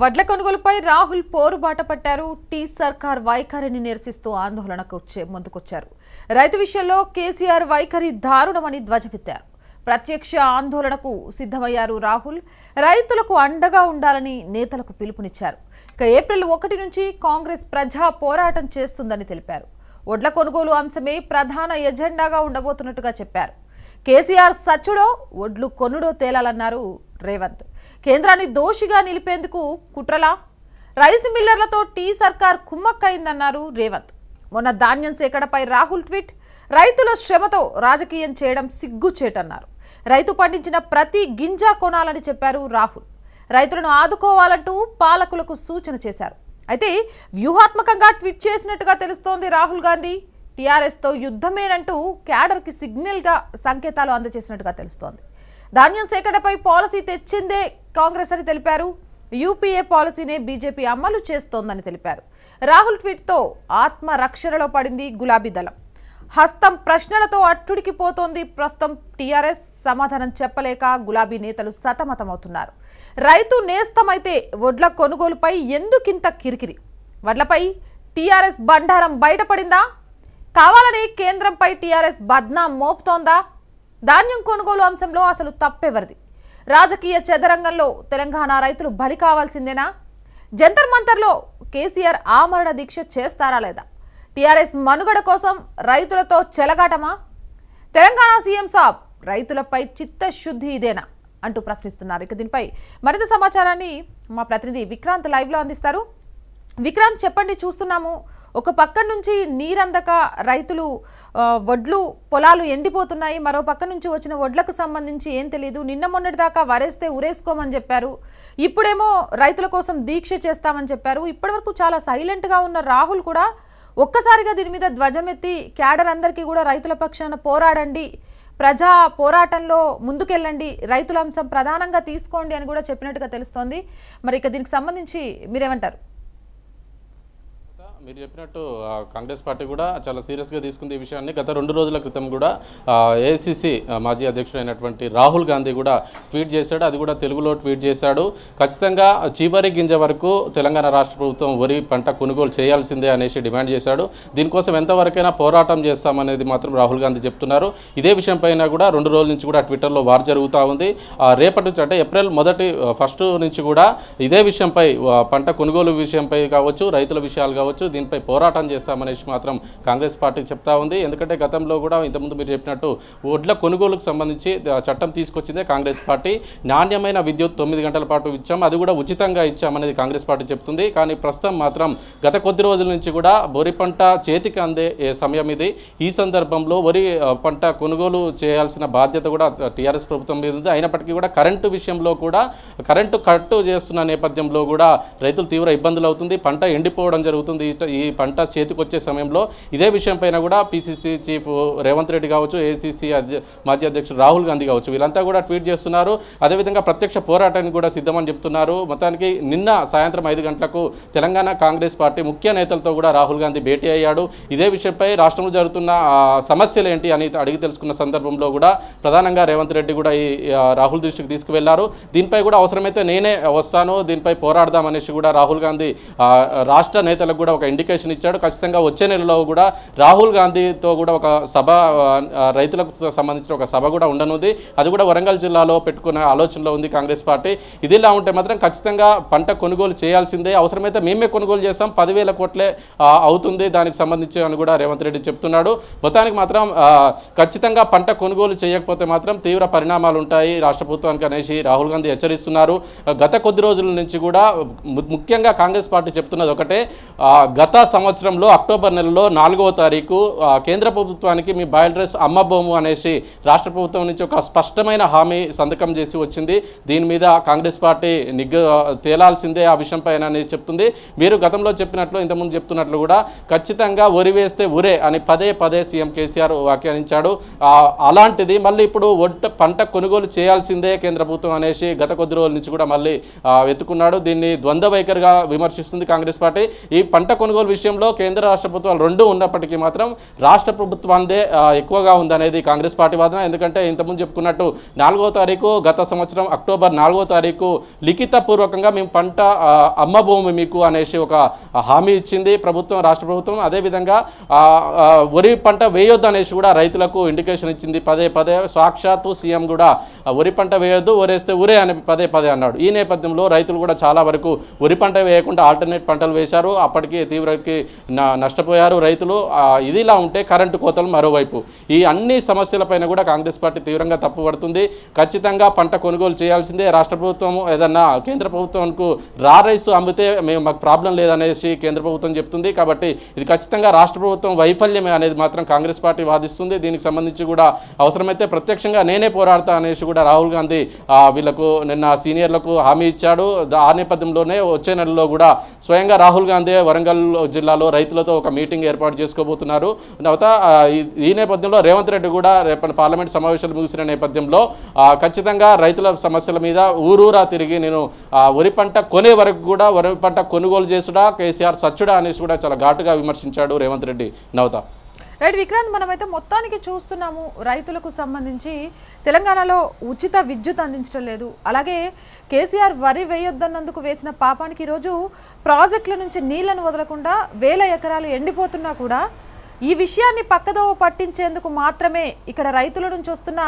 వడ్ల కొనుగోలుపై రాహుల్ పోరుబాట పట్టారు టీ సర్కార్ వైఖరిని నిరసిస్తూ ఆందోళనకు ముందుకొచ్చారు రైతు విషయంలో కేసీఆర్ వైఖరి దారుణమని ధ్వజమెత్తారు ప్రత్యక్ష ఆందోళనకు సిద్ధమయ్యారు రాహుల్ రైతులకు అండగా ఉండాలని నేతలకు పిలుపునిచ్చారు ఇక ఏప్రిల్ ఒకటి నుంచి కాంగ్రెస్ ప్రజా పోరాటం చేస్తుందని తెలిపారు వడ్ల కొనుగోలు అంశమే ప్రధాన ఎజెండాగా ఉండబోతున్నట్టుగా చెప్పారు కేసీఆర్ సచ్చుడో ఒడ్లు కొనుడో తేలాలన్నారు రేవంత్ కేంద్రాన్ని దోషిగా నిలిపేందుకు కుట్రలా రైస్ మిల్లర్లతో టీ సర్కార్ కుమ్మక్కయిందన్నారు రేవంత్ మొన్న ధాన్యం సేకడపై రాహుల్ ట్వీట్ రైతుల శ్రమతో రాజకీయం చేయడం సిగ్గుచేటన్నారు రైతు పండించిన ప్రతి గింజ కొనాలని చెప్పారు రాహుల్ రైతులను ఆదుకోవాలంటూ పాలకులకు సూచన చేశారు అయితే వ్యూహాత్మకంగా ట్వీట్ చేసినట్టుగా తెలుస్తోంది రాహుల్ గాంధీ టీఆర్ఎస్తో యుద్ధమేనంటూ క్యాడర్కి సిగ్నల్గా సంకేతాలు అందజేసినట్టుగా తెలుస్తోంది ధాన్యం సేకరణపై పాలసీ తెచ్చిందే కాంగ్రెస్ అని తెలిపారు యూపీఏ పాలసీనే బీజేపీ అమలు చేస్తోందని తెలిపారు రాహుల్ ట్వీట్తో ఆత్మరక్షణలో పడింది గులాబీ దళం హస్తం ప్రశ్నలతో అట్టుడికి పోతోంది ప్రస్తుతం టీఆర్ఎస్ సమాధానం చెప్పలేక గులాబీ నేతలు సతమతమవుతున్నారు రైతు నేస్తమైతే వడ్ల కొనుగోలుపై ఎందుకింత కిరికిరి వడ్లపై టీఆర్ఎస్ బండారం బయటపడిందా కావాలని కేంద్రంపై టీఆర్ఎస్ బద్నాం మోపుతోందా ధాన్యం కొనుగోలు అంశంలో అసలు తప్పెవరిది రాజకీయ చదరంగంలో తెలంగాణ రైతులు బలి కావాల్సిందేనా జంతర్ మంతర్లో కేసీఆర్ ఆమరణ దీక్ష చేస్తారా లేదా టీఆర్ఎస్ మనుగడ కోసం రైతులతో చెలగాటమా తెలంగాణ సీఎం సాబ్ రైతులపై చిత్తశుద్ధి ఇదేనా అంటూ ప్రశ్నిస్తున్నారు ఇక దీనిపై మరింత సమాచారాన్ని మా ప్రతినిధి విక్రాంత్ లైవ్లో అందిస్తారు విక్రాంత్ చెప్పండి చూస్తున్నాము ఒక పక్క నుంచి నీరందక రైతులు వడ్లు పొలాలు ఎండిపోతున్నాయి మరో పక్క నుంచి వచ్చిన వడ్లకు సంబంధించి ఏం తెలియదు నిన్న మొన్నటి దాకా వరేస్తే ఉరేసుకోమని చెప్పారు ఇప్పుడేమో రైతుల కోసం దీక్ష చేస్తామని చెప్పారు ఇప్పటివరకు చాలా సైలెంట్గా ఉన్న రాహుల్ కూడా ఒక్కసారిగా దీని మీద ధ్వజమెత్తి క్యాడర్ అందరికీ కూడా రైతుల పక్షాన పోరాడండి ప్రజా పోరాటంలో ముందుకెళ్ళండి రైతుల అంశం ప్రధానంగా తీసుకోండి అని కూడా చెప్పినట్టుగా తెలుస్తోంది మరి ఇక దీనికి సంబంధించి మీరేమంటారు మీరు చెప్పినట్టు కాంగ్రెస్ పార్టీ కూడా చాలా సీరియస్గా తీసుకుంది ఈ విషయాన్ని గత రెండు రోజుల క్రితం కూడా ఏసీసీ మాజీ అధ్యక్షుడు అయినటువంటి రాహుల్ గాంధీ కూడా ట్వీట్ చేశాడు అది కూడా తెలుగులో ట్వీట్ చేశాడు ఖచ్చితంగా చీవరి గింజ వరకు తెలంగాణ రాష్ట్ర ప్రభుత్వం వరి పంట కొనుగోలు చేయాల్సిందే అనేసి డిమాండ్ చేశాడు దీనికోసం ఎంతవరకైనా పోరాటం చేస్తామనేది మాత్రం రాహుల్ గాంధీ చెప్తున్నారు ఇదే విషయంపైన కూడా రెండు రోజుల నుంచి కూడా ట్విట్టర్లో వార్ జరుగుతూ ఉంది రేపటి నుంచి అంటే ఏప్రిల్ మొదటి ఫస్ట్ నుంచి కూడా ఇదే విషయంపై పంట కొనుగోలు విషయంపై కావచ్చు రైతుల విషయాలు కావచ్చు దీనిపై పోరాటం చేస్తామనేసి మాత్రం కాంగ్రెస్ పార్టీ చెప్తా ఉంది ఎందుకంటే గతంలో కూడా ఇంతకుముందు మీరు చెప్పినట్టు వడ్ల కొనుగోలుకు సంబంధించి చట్టం తీసుకొచ్చిందే కాంగ్రెస్ పార్టీ నాణ్యమైన విద్యుత్ తొమ్మిది గంటల పాటు ఇచ్చాం అది కూడా ఉచితంగా ఇచ్చామనేది కాంగ్రెస్ పార్టీ చెప్తుంది కానీ ప్రస్తుతం మాత్రం గత కొద్ది రోజుల నుంచి కూడా వరి పంట చేతికి అందే సమయం ఇది ఈ సందర్భంలో వరి పంట కొనుగోలు చేయాల్సిన బాధ్యత కూడా టీఆర్ఎస్ ప్రభుత్వం మీద ఉంది అయినప్పటికీ కూడా కరెంటు విషయంలో కూడా కరెంటు కట్టు చేస్తున్న నేపథ్యంలో కూడా రైతులు తీవ్ర ఇబ్బందులు అవుతుంది పంట ఎండిపోవడం జరుగుతుంది ఈ పంట చేతికొచ్చే సమయంలో ఇదే విషయంపైన కూడా పిసిసి చీఫ్ రేవంత్ రెడ్డి కావచ్చు ఏసీసీ మాజీ అధ్యక్షుడు రాహుల్ గాంధీ కావచ్చు వీళ్ళంతా కూడా ట్వీట్ చేస్తున్నారు అదేవిధంగా ప్రత్యక్ష పోరాటానికి కూడా సిద్ధమని చెప్తున్నారు మొత్తానికి నిన్న సాయంత్రం ఐదు గంటలకు తెలంగాణ కాంగ్రెస్ పార్టీ ముఖ్య నేతలతో కూడా రాహుల్ గాంధీ భేటీ అయ్యాడు ఇదే విషయంపై రాష్ట్రంలో జరుగుతున్న సమస్యలు ఏంటి అని అడిగి తెలుసుకున్న సందర్భంలో కూడా ప్రధానంగా రేవంత్ రెడ్డి కూడా ఈ రాహుల్ దృష్టికి తీసుకువెళ్లారు దీనిపై కూడా అవసరమైతే నేనే వస్తాను దీనిపై పోరాడదాం అనేసి కూడా రాహుల్ గాంధీ రాష్ట్ర నేతలకు కూడా ఒక ఇండికేషన్ ఇచ్చాడు ఖచ్చితంగా వచ్చే నెలలో కూడా రాహుల్ గాంధీతో కూడా ఒక సభ రైతులకు సంబంధించిన ఒక సభ కూడా ఉండనుంది అది కూడా వరంగల్ జిల్లాలో పెట్టుకున్న ఆలోచనలో ఉంది కాంగ్రెస్ పార్టీ ఇదిలా ఉంటే మాత్రం ఖచ్చితంగా పంట కొనుగోలు చేయాల్సిందే అవసరమైతే మేమే కొనుగోలు చేస్తాం పదివేల కోట్లే అవుతుంది దానికి సంబంధించి అని కూడా రేవంత్ రెడ్డి చెప్తున్నాడు మొత్తానికి మాత్రం ఖచ్చితంగా పంట కొనుగోలు చేయకపోతే మాత్రం తీవ్ర పరిణామాలు ఉంటాయి రాష్ట్ర ప్రభుత్వానికి అనేసి రాహుల్ గాంధీ హెచ్చరిస్తున్నారు గత కొద్ది రోజుల నుంచి కూడా ముఖ్యంగా కాంగ్రెస్ పార్టీ చెప్తున్నది ఒకటే గత సంవత్సరంలో అక్టోబర్ నెలలో నాలుగవ తారీఖు కేంద్ర ప్రభుత్వానికి మీ బయల్ డ్రెస్ అమ్మబోము అనేసి రాష్ట్ర ప్రభుత్వం నుంచి ఒక స్పష్టమైన హామీ సంతకం చేసి వచ్చింది దీని మీద కాంగ్రెస్ పార్టీ నిగ్గ తేలాల్సిందే ఆ విషయం పైన అనేది చెప్తుంది మీరు గతంలో చెప్పినట్లు ఇంతకుముందు చెప్తున్నట్లు కూడా ఖచ్చితంగా ఒరి వేస్తే ఉరే అని పదే పదే సీఎం కేసీఆర్ వ్యాఖ్యానించాడు అలాంటిది మళ్ళీ ఇప్పుడు ఒడ్ట పంట కొనుగోలు చేయాల్సిందే కేంద్ర ప్రభుత్వం అనేసి గత కొద్ది రోజుల నుంచి కూడా మళ్ళీ వెతుకున్నాడు దీన్ని ద్వంద్వ వైఖరిగా విమర్శిస్తుంది కాంగ్రెస్ పార్టీ ఈ పంట కొనుగోలు విషయంలో కేంద్ర రాష్ట్ర ప్రభుత్వాలు రెండు ఉన్నప్పటికీ మాత్రం రాష్ట్ర ప్రభుత్వాందే ఎక్కువగా ఉందనేది కాంగ్రెస్ పార్టీ వాదన ఎందుకంటే ఇంతకుముందు చెప్పుకున్నట్టు నాలుగో తారీఖు గత సంవత్సరం అక్టోబర్ నాలుగో తారీఖు లిఖిత పూర్వకంగా మేము పంట అమ్మభూమి మీకు అనేసి ఒక హామీ ఇచ్చింది ప్రభుత్వం రాష్ట్ర ప్రభుత్వం అదేవిధంగా వరి పంట వేయొద్దు అనేసి కూడా రైతులకు ఇండికేషన్ ఇచ్చింది పదే పదే సాక్షాత్తు సీఎం కూడా వరి పంట వేయొద్దు వరేస్తే ఉరే అని పదే పదే అన్నాడు ఈ నేపథ్యంలో రైతులు కూడా చాలా వరకు వరి పంట వేయకుండా ఆల్టర్నేట్ పంటలు వేశారు అప్పటికీ తీవ్రకి నష్టపోయారు రైతులు ఇది ఇలా ఉంటే కరెంటు కోతలు మరోవైపు ఈ అన్ని సమస్యలపైన కూడా కాంగ్రెస్ పార్టీ తీవ్రంగా తప్పుపడుతుంది ఖచ్చితంగా పంట కొనుగోలు చేయాల్సిందే రాష్ట్ర ప్రభుత్వం ఏదన్నా కేంద్ర ప్రభుత్వంకు రా రైస్ అమ్మితే మేము మాకు ప్రాబ్లం లేదనేసి కేంద్ర ప్రభుత్వం చెప్తుంది కాబట్టి ఇది ఖచ్చితంగా రాష్ట్ర ప్రభుత్వం వైఫల్యమే అనేది మాత్రం కాంగ్రెస్ పార్టీ వాదిస్తుంది దీనికి సంబంధించి కూడా అవసరమైతే ప్రత్యక్షంగా నేనే పోరాడతా అనేసి కూడా రాహుల్ గాంధీ వీళ్ళకు నిన్న సీనియర్లకు హామీ ఇచ్చాడు ఆ నేపథ్యంలోనే వచ్చే నెలలో కూడా స్వయంగా రాహుల్ గాంధీ వరంగల్ నెల్లూరు జిల్లాలో రైతులతో ఒక మీటింగ్ ఏర్పాటు చేసుకోబోతున్నారు తర్వాత ఈ నేపథ్యంలో రేవంత్ రెడ్డి కూడా రేపటి పార్లమెంట్ సమావేశాలు ముగిసిన నేపథ్యంలో ఖచ్చితంగా రైతుల సమస్యల మీద ఊరూరా తిరిగి నేను వరి పంట కొనే వరకు కూడా వరి పంట కొనుగోలు చేసుడా కేసీఆర్ సచ్చుడా అనేసి కూడా చాలా ఘాటుగా విమర్శించాడు రేవంత్ రెడ్డి నవత రైట్ విక్రాంత్ మనమైతే మొత్తానికి చూస్తున్నాము రైతులకు సంబంధించి తెలంగాణలో ఉచిత విద్యుత్ అందించడం లేదు అలాగే కేసీఆర్ వరి వేయొద్దన్నందుకు వేసిన పాపానికి ఈరోజు ప్రాజెక్టుల నుంచి నీళ్లను వదలకుండా వేల ఎకరాలు ఎండిపోతున్నా కూడా ఈ విషయాన్ని పక్కదోవ పట్టించేందుకు మాత్రమే ఇక్కడ రైతుల నుంచి వస్తున్న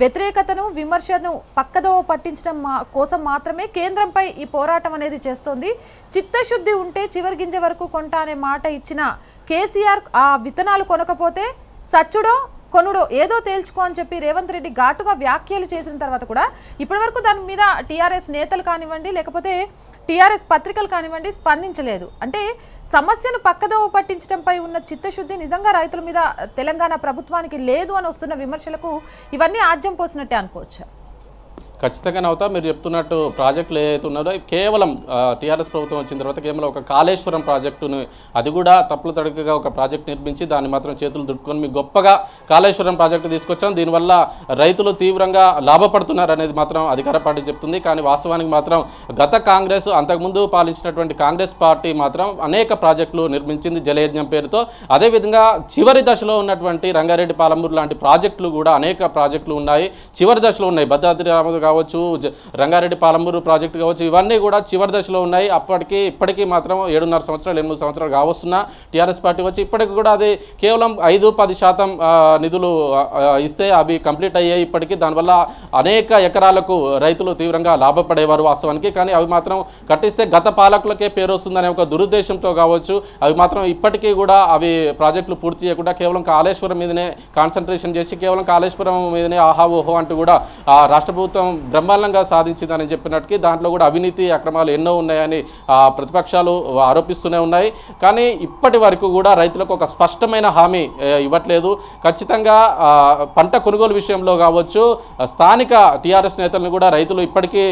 వ్యతిరేకతను విమర్శను పక్కదోవ పట్టించడం కోసం మాత్రమే కేంద్రంపై ఈ పోరాటం అనేది చేస్తోంది చిత్తశుద్ధి ఉంటే చివరి గింజ వరకు కొంటా అనే మాట ఇచ్చిన కేసీఆర్ ఆ విత్తనాలు కొనకపోతే సచ్చుడో కొనుడు ఏదో తేల్చుకో అని చెప్పి రేవంత్ రెడ్డి ఘాటుగా వ్యాఖ్యలు చేసిన తర్వాత కూడా ఇప్పటివరకు దాని మీద టీఆర్ఎస్ నేతలు కానివ్వండి లేకపోతే టీఆర్ఎస్ పత్రికలు కానివ్వండి స్పందించలేదు అంటే సమస్యను పక్కదోవ పట్టించడంపై ఉన్న చిత్తశుద్ధి నిజంగా రైతుల మీద తెలంగాణ ప్రభుత్వానికి లేదు అని వస్తున్న విమర్శలకు ఇవన్నీ ఆజ్యం పోసినట్టే అనుకోవచ్చు ఖచ్చితంగా అవుతా మీరు చెప్తున్నట్టు ప్రాజెక్టులు ఏవైతే ఉన్నారో కేవలం టీఆర్ఎస్ ప్రభుత్వం వచ్చిన తర్వాత కేవలం ఒక కాళేశ్వరం ప్రాజెక్టును అది కూడా తప్పులు తడకగా ఒక ప్రాజెక్ట్ నిర్మించి దాన్ని మాత్రం చేతులు దుట్టుకొని మీ గొప్పగా కాళేశ్వరం ప్రాజెక్టు తీసుకొచ్చాం దీనివల్ల రైతులు తీవ్రంగా లాభపడుతున్నారు అనేది మాత్రం అధికార పార్టీ చెప్తుంది కానీ వాస్తవానికి మాత్రం గత కాంగ్రెస్ అంతకుముందు పాలించినటువంటి కాంగ్రెస్ పార్టీ మాత్రం అనేక ప్రాజెక్టులు నిర్మించింది జలయజ్ఞం పేరుతో అదేవిధంగా చివరి దశలో ఉన్నటువంటి రంగారెడ్డి పాలమూరు లాంటి ప్రాజెక్టులు కూడా అనేక ప్రాజెక్టులు ఉన్నాయి చివరి దశలో ఉన్నాయి భద్రాద్రి రామ కావచ్చు రంగారెడ్డి పాలమూరు ప్రాజెక్టు కావచ్చు ఇవన్నీ కూడా చివరి దశలో ఉన్నాయి అప్పటికి ఇప్పటికీ మాత్రం ఏడున్నర సంవత్సరాలు ఎనిమిది సంవత్సరాలు కావస్తున్నా టీఆర్ఎస్ పార్టీ వచ్చి ఇప్పటికి కూడా అది కేవలం ఐదు పది శాతం నిధులు ఇస్తే అవి కంప్లీట్ అయ్యాయి ఇప్పటికీ దానివల్ల అనేక ఎకరాలకు రైతులు తీవ్రంగా లాభపడేవారు వాస్తవానికి కానీ అవి మాత్రం కట్టిస్తే గత పాలకులకే పేరు వస్తుందనే ఒక దురుద్దేశంతో కావచ్చు అవి మాత్రం ఇప్పటికీ కూడా అవి ప్రాజెక్టులు పూర్తి చేయకుండా కేవలం కాళేశ్వరం మీదనే కాన్సన్ట్రేషన్ చేసి కేవలం కాళేశ్వరం మీదనే ఆహా ఓహో అంటూ కూడా రాష్ట్ర ప్రభుత్వం బ్రహ్మాండంగా సాధించిందని చెప్పినట్టుకి దాంట్లో కూడా అవినీతి అక్రమాలు ఎన్నో ఉన్నాయని ప్రతిపక్షాలు ఆరోపిస్తూనే ఉన్నాయి కానీ ఇప్పటి వరకు కూడా రైతులకు ఒక స్పష్టమైన హామీ ఇవ్వట్లేదు ఖచ్చితంగా పంట కొనుగోలు విషయంలో కావచ్చు స్థానిక టీఆర్ఎస్ నేతలను కూడా రైతులు ఇప్పటికీ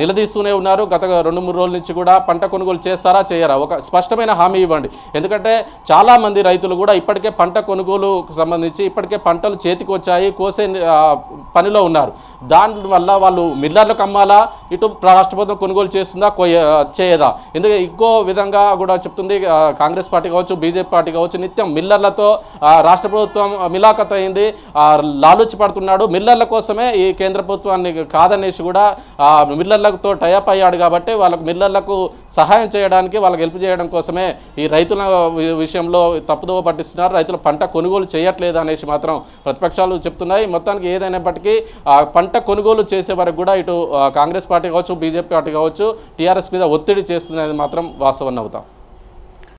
నిలదీస్తూనే ఉన్నారు గత రెండు మూడు రోజుల నుంచి కూడా పంట కొనుగోలు చేస్తారా చేయరా ఒక స్పష్టమైన హామీ ఇవ్వండి ఎందుకంటే చాలామంది రైతులు కూడా ఇప్పటికే పంట కొనుగోలుకు సంబంధించి ఇప్పటికే పంటలు చేతికి వచ్చాయి కోసే పనిలో ఉన్నారు దా దాని వల్ల వాళ్ళు మిల్లర్లకు అమ్మాలా ఇటు రాష్ట్ర ప్రభుత్వం కొనుగోలు చేస్తుందా చేయదా ఎందుకంటే ఇంకో విధంగా కూడా చెప్తుంది కాంగ్రెస్ పార్టీ కావచ్చు బీజేపీ పార్టీ కావచ్చు నిత్యం మిల్లర్లతో రాష్ట్ర ప్రభుత్వం మిలాఖత్ అయింది లాలూచి పడుతున్నాడు మిల్లర్ల కోసమే ఈ కేంద్ర ప్రభుత్వాన్ని కాదనేసి కూడా మిల్లర్లతో టైప్ అయ్యాడు కాబట్టి వాళ్ళకు మిల్లర్లకు సహాయం చేయడానికి వాళ్ళకి హెల్ప్ చేయడం కోసమే ఈ రైతుల విషయంలో తప్పుదోవ పట్టిస్తున్నారు రైతుల పంట కొనుగోలు చేయట్లేదు అనేసి మాత్రం ప్రతిపక్షాలు చెప్తున్నాయి మొత్తానికి ఏదైనప్పటికీ పంట కొనుగోలు చేసే వరకు కూడా ఇటు కాంగ్రెస్ పార్టీ కావచ్చు బీజేపీ పార్టీ కావచ్చు టీఆర్ఎస్ మీద ఒత్తిడి చేస్తున్నది మాత్రం వాస్తవం అవుతాం